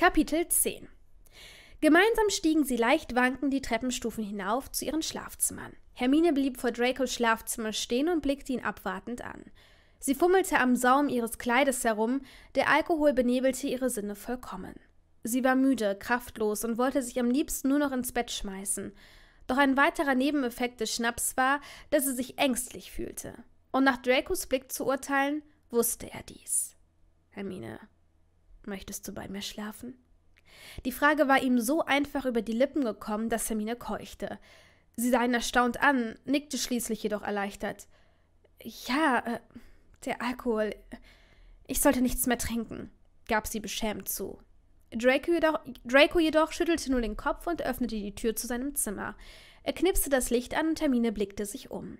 Kapitel 10 Gemeinsam stiegen sie leicht wankend die Treppenstufen hinauf zu ihren Schlafzimmern. Hermine blieb vor Dracos Schlafzimmer stehen und blickte ihn abwartend an. Sie fummelte am Saum ihres Kleides herum, der Alkohol benebelte ihre Sinne vollkommen. Sie war müde, kraftlos und wollte sich am liebsten nur noch ins Bett schmeißen. Doch ein weiterer Nebeneffekt des Schnaps war, dass sie sich ängstlich fühlte. Und nach Dracos Blick zu urteilen, wusste er dies. Hermine Möchtest du bei mir schlafen? Die Frage war ihm so einfach über die Lippen gekommen, dass Hermine keuchte. Sie sah ihn erstaunt an, nickte schließlich jedoch erleichtert. Ja, äh, der Alkohol. Ich sollte nichts mehr trinken, gab sie beschämt zu. Draco jedoch, Draco jedoch schüttelte nur den Kopf und öffnete die Tür zu seinem Zimmer. Er knipste das Licht an und Hermine blickte sich um.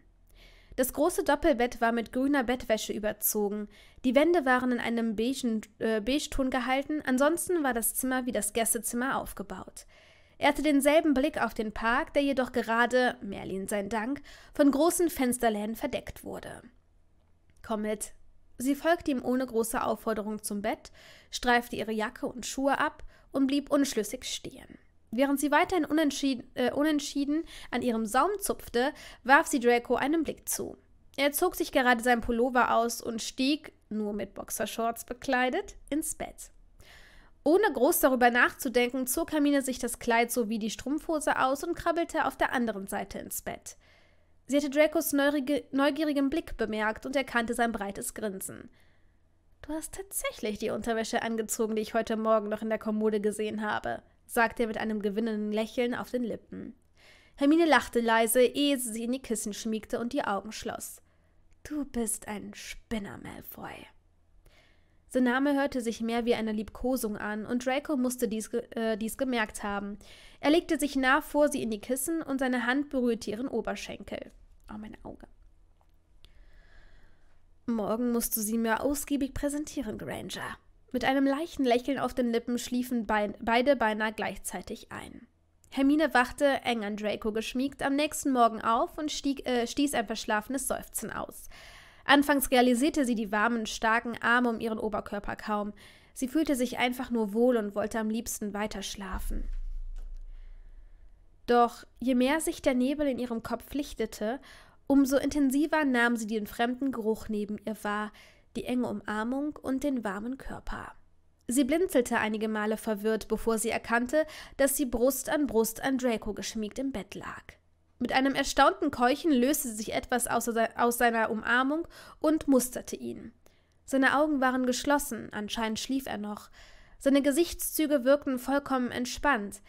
Das große Doppelbett war mit grüner Bettwäsche überzogen. Die Wände waren in einem beigen, äh, Beigeton gehalten, ansonsten war das Zimmer wie das Gästezimmer aufgebaut. Er hatte denselben Blick auf den Park, der jedoch gerade, Merlin sein Dank, von großen Fensterläden verdeckt wurde. Komm mit. Sie folgte ihm ohne große Aufforderung zum Bett, streifte ihre Jacke und Schuhe ab und blieb unschlüssig stehen. Während sie weiterhin unentschieden, äh, unentschieden an ihrem Saum zupfte, warf sie Draco einen Blick zu. Er zog sich gerade sein Pullover aus und stieg, nur mit Boxershorts bekleidet, ins Bett. Ohne groß darüber nachzudenken, zog Hermine sich das Kleid sowie die Strumpfhose aus und krabbelte auf der anderen Seite ins Bett. Sie hatte Dracos neugierigen Blick bemerkt und erkannte sein breites Grinsen. Du hast tatsächlich die Unterwäsche angezogen, die ich heute Morgen noch in der Kommode gesehen habe sagte er mit einem gewinnenden Lächeln auf den Lippen. Hermine lachte leise, ehe sie sich in die Kissen schmiegte und die Augen schloss. Du bist ein Spinner, Malfoy. Sein Name hörte sich mehr wie eine Liebkosung an, und Draco musste dies, äh, dies gemerkt haben. Er legte sich nah vor sie in die Kissen und seine Hand berührte ihren Oberschenkel. Oh, mein Auge. Morgen musst du sie mir ausgiebig präsentieren, Granger, mit einem leichten Lächeln auf den Lippen schliefen be beide beinahe gleichzeitig ein. Hermine wachte, eng an Draco geschmiegt, am nächsten Morgen auf und stieg, äh, stieß ein verschlafenes Seufzen aus. Anfangs realisierte sie die warmen, starken Arme um ihren Oberkörper kaum. Sie fühlte sich einfach nur wohl und wollte am liebsten weiter schlafen. Doch je mehr sich der Nebel in ihrem Kopf lichtete, umso intensiver nahm sie den fremden Geruch neben ihr wahr, die enge Umarmung und den warmen Körper. Sie blinzelte einige Male verwirrt, bevor sie erkannte, dass sie Brust an Brust an Draco geschmiegt im Bett lag. Mit einem erstaunten Keuchen löste sich etwas aus seiner Umarmung und musterte ihn. Seine Augen waren geschlossen, anscheinend schlief er noch. Seine Gesichtszüge wirkten vollkommen entspannt.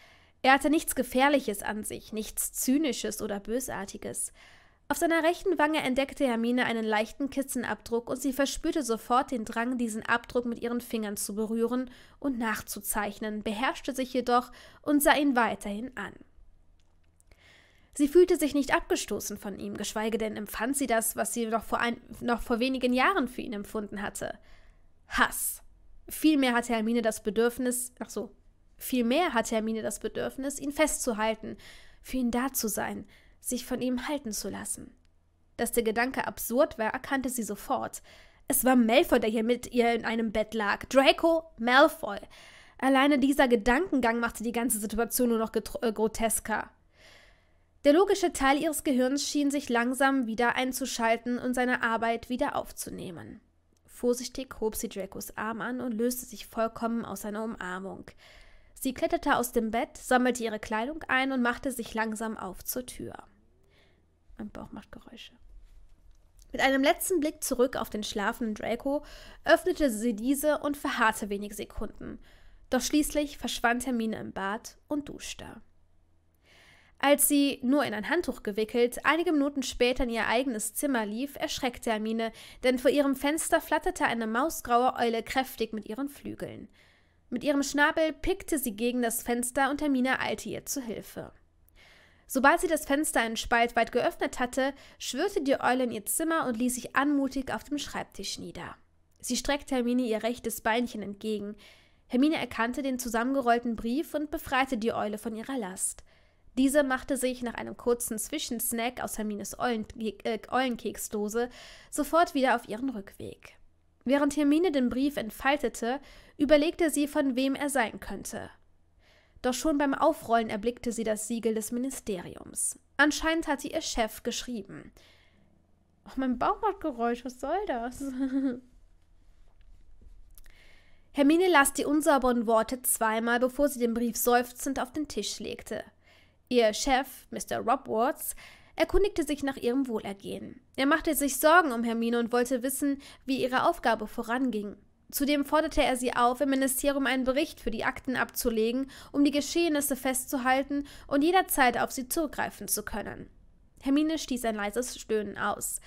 Er hatte nichts Gefährliches an sich, nichts Zynisches oder Bösartiges. Auf seiner rechten Wange entdeckte Hermine einen leichten Kitzenabdruck und sie verspürte sofort den Drang, diesen Abdruck mit ihren Fingern zu berühren und nachzuzeichnen, beherrschte sich jedoch und sah ihn weiterhin an. Sie fühlte sich nicht abgestoßen von ihm, geschweige denn empfand sie das, was sie noch vor, ein, noch vor wenigen Jahren für ihn empfunden hatte. Hass. Vielmehr hatte Hermine das Bedürfnis, ach so, vielmehr hatte Hermine das Bedürfnis, ihn festzuhalten, für ihn da zu sein, sich von ihm halten zu lassen. Dass der Gedanke absurd war, erkannte sie sofort. Es war Malfoy, der hier mit ihr in einem Bett lag. Draco Malfoy. Alleine dieser Gedankengang machte die ganze Situation nur noch äh, grotesker. Der logische Teil ihres Gehirns schien sich langsam wieder einzuschalten und seine Arbeit wieder aufzunehmen. Vorsichtig hob sie Dracos Arm an und löste sich vollkommen aus seiner Umarmung. Sie kletterte aus dem Bett, sammelte ihre Kleidung ein und machte sich langsam auf zur Tür. Mein Bauch macht Geräusche. Mit einem letzten Blick zurück auf den schlafenden Draco öffnete sie diese und verharrte wenige Sekunden. Doch schließlich verschwand Hermine im Bad und duschte. Als sie, nur in ein Handtuch gewickelt, einige Minuten später in ihr eigenes Zimmer lief, erschreckte Hermine, denn vor ihrem Fenster flatterte eine mausgraue Eule kräftig mit ihren Flügeln. Mit ihrem Schnabel pickte sie gegen das Fenster und Hermine eilte ihr zu Hilfe. Sobald sie das Fenster einen Spalt weit geöffnet hatte, schwirrte die Eule in ihr Zimmer und ließ sich anmutig auf dem Schreibtisch nieder. Sie streckte Hermine ihr rechtes Beinchen entgegen. Hermine erkannte den zusammengerollten Brief und befreite die Eule von ihrer Last. Diese machte sich nach einem kurzen Zwischensnack aus Hermines Eulen äh, Eulenkeksdose sofort wieder auf ihren Rückweg. Während Hermine den Brief entfaltete, überlegte sie, von wem er sein könnte. Doch schon beim Aufrollen erblickte sie das Siegel des Ministeriums. Anscheinend hatte ihr Chef geschrieben. Ach, mein Bauch macht Geräusch, was soll das? Hermine las die unsauberen Worte zweimal, bevor sie den Brief seufzend auf den Tisch legte. Ihr Chef, Mr. Rob Watts, erkundigte sich nach ihrem Wohlergehen. Er machte sich Sorgen um Hermine und wollte wissen, wie ihre Aufgabe voranging. Zudem forderte er sie auf, im Ministerium einen Bericht für die Akten abzulegen, um die Geschehnisse festzuhalten und jederzeit auf sie zurückgreifen zu können. Hermine stieß ein leises Stöhnen aus.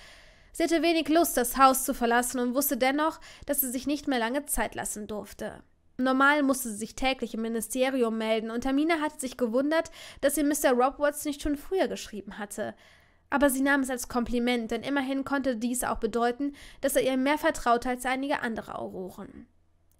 Sie hatte wenig Lust, das Haus zu verlassen und wusste dennoch, dass sie sich nicht mehr lange Zeit lassen durfte. Normal musste sie sich täglich im Ministerium melden und Hermine hatte sich gewundert, dass sie Mr. Rob Watts nicht schon früher geschrieben hatte. Aber sie nahm es als Kompliment, denn immerhin konnte dies auch bedeuten, dass er ihr mehr vertraute als einige andere Auroren.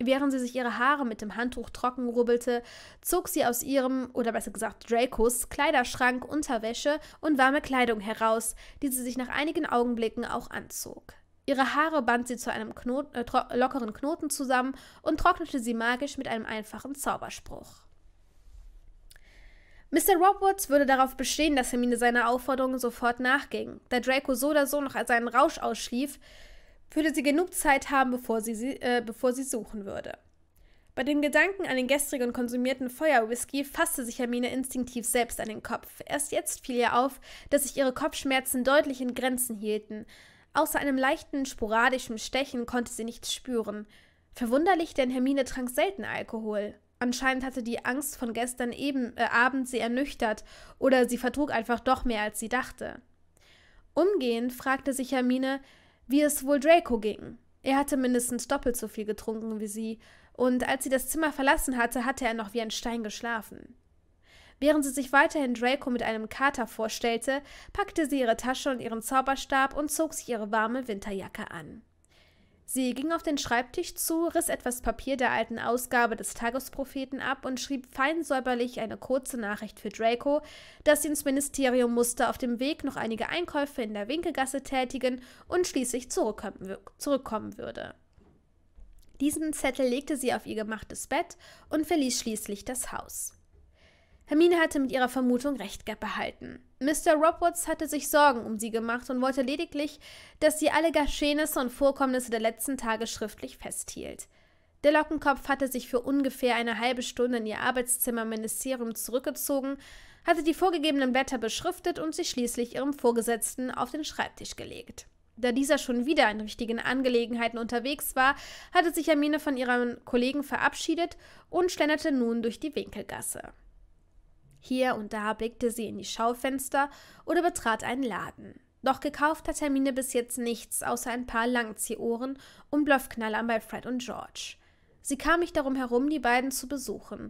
Während sie sich ihre Haare mit dem Handtuch trocken rubbelte, zog sie aus ihrem, oder besser gesagt Dracos, Kleiderschrank Unterwäsche und warme Kleidung heraus, die sie sich nach einigen Augenblicken auch anzog. Ihre Haare band sie zu einem Knot äh, lockeren Knoten zusammen und trocknete sie magisch mit einem einfachen Zauberspruch. Mr. Robwoods würde darauf bestehen, dass Hermine seiner Aufforderung sofort nachging. Da Draco so oder so noch seinen Rausch ausschlief, würde sie genug Zeit haben, bevor sie, äh, bevor sie suchen würde. Bei dem Gedanken an den gestrigen konsumierten Feuerwhisky fasste sich Hermine instinktiv selbst an den Kopf. Erst jetzt fiel ihr auf, dass sich ihre Kopfschmerzen deutlich in Grenzen hielten. Außer einem leichten, sporadischen Stechen konnte sie nichts spüren. Verwunderlich, denn Hermine trank selten Alkohol. Anscheinend hatte die Angst von gestern eben, äh, Abend sie ernüchtert oder sie vertrug einfach doch mehr, als sie dachte. Umgehend fragte sich Hermine, wie es wohl Draco ging. Er hatte mindestens doppelt so viel getrunken wie sie, und als sie das Zimmer verlassen hatte, hatte er noch wie ein Stein geschlafen. Während sie sich weiterhin Draco mit einem Kater vorstellte, packte sie ihre Tasche und ihren Zauberstab und zog sich ihre warme Winterjacke an. Sie ging auf den Schreibtisch zu, riss etwas Papier der alten Ausgabe des Tagespropheten ab und schrieb feinsäuberlich eine kurze Nachricht für Draco, dass sie ins Ministerium musste, auf dem Weg noch einige Einkäufe in der Winkelgasse tätigen und schließlich zurückkommen würde. Diesen Zettel legte sie auf ihr gemachtes Bett und verließ schließlich das Haus. Hermine hatte mit ihrer Vermutung recht behalten. Mr. Robwoods hatte sich Sorgen um sie gemacht und wollte lediglich, dass sie alle Geschehnisse und Vorkommnisse der letzten Tage schriftlich festhielt. Der Lockenkopf hatte sich für ungefähr eine halbe Stunde in ihr Arbeitszimmer im Ministerium zurückgezogen, hatte die vorgegebenen Blätter beschriftet und sie schließlich ihrem Vorgesetzten auf den Schreibtisch gelegt. Da dieser schon wieder in wichtigen Angelegenheiten unterwegs war, hatte sich Hermine von ihrem Kollegen verabschiedet und schlenderte nun durch die Winkelgasse. Hier und da blickte sie in die Schaufenster oder betrat einen Laden. Doch gekauft hat Hermine bis jetzt nichts, außer ein paar Langziehohren und Bluffknallern bei Fred und George. Sie kam nicht darum herum, die beiden zu besuchen.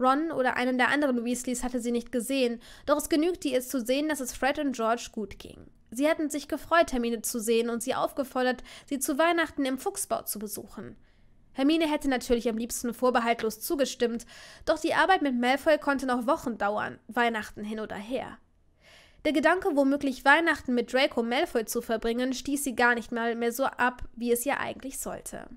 Ron oder einen der anderen Weasleys hatte sie nicht gesehen, doch es genügte ihr zu sehen, dass es Fred und George gut ging. Sie hatten sich gefreut, Hermine zu sehen und sie aufgefordert, sie zu Weihnachten im Fuchsbau zu besuchen. Hermine hätte natürlich am liebsten vorbehaltlos zugestimmt, doch die Arbeit mit Malfoy konnte noch Wochen dauern, Weihnachten hin oder her. Der Gedanke, womöglich Weihnachten mit Draco Malfoy zu verbringen, stieß sie gar nicht mal mehr so ab, wie es ihr eigentlich sollte.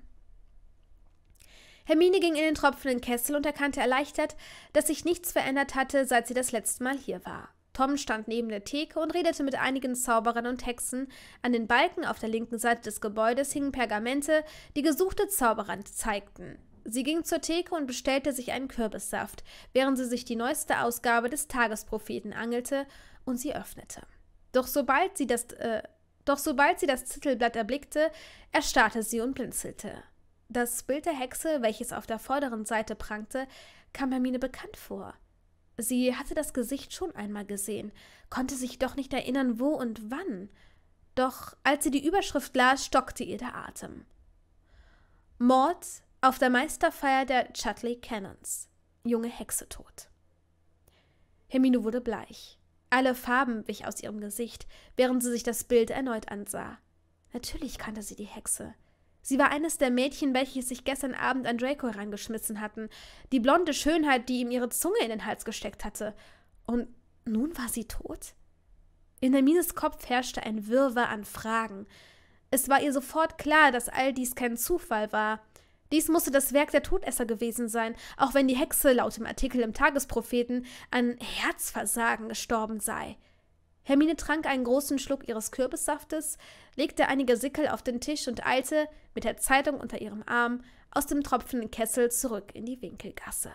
Hermine ging in den tropfenden Kessel und erkannte erleichtert, dass sich nichts verändert hatte, seit sie das letzte Mal hier war. Tom stand neben der Theke und redete mit einigen Zauberern und Hexen. An den Balken auf der linken Seite des Gebäudes hingen Pergamente, die gesuchte Zauberer zeigten. Sie ging zur Theke und bestellte sich einen Kürbissaft, während sie sich die neueste Ausgabe des Tagespropheten angelte und sie öffnete. Doch sobald sie das, äh, doch sobald sie das Titelblatt erblickte, erstarrte sie und blinzelte. Das Bild der Hexe, welches auf der vorderen Seite prangte, kam Hermine bekannt vor. Sie hatte das Gesicht schon einmal gesehen, konnte sich doch nicht erinnern, wo und wann. Doch als sie die Überschrift las, stockte ihr der Atem. Mord auf der Meisterfeier der Chutley Cannons. Junge Hexe tot. Hermine wurde bleich. Alle Farben wich aus ihrem Gesicht, während sie sich das Bild erneut ansah. Natürlich kannte sie die Hexe. Sie war eines der Mädchen, welche sich gestern Abend an Draco herangeschmissen hatten, die blonde Schönheit, die ihm ihre Zunge in den Hals gesteckt hatte. Und nun war sie tot? In Hermines Kopf herrschte ein Wirrwarr an Fragen. Es war ihr sofort klar, dass all dies kein Zufall war. Dies musste das Werk der Todesser gewesen sein, auch wenn die Hexe laut dem Artikel im Tagespropheten an Herzversagen gestorben sei. Hermine trank einen großen Schluck ihres Kürbissaftes, legte einige Sickel auf den Tisch und eilte, mit der Zeitung unter ihrem Arm, aus dem tropfenden Kessel zurück in die Winkelgasse.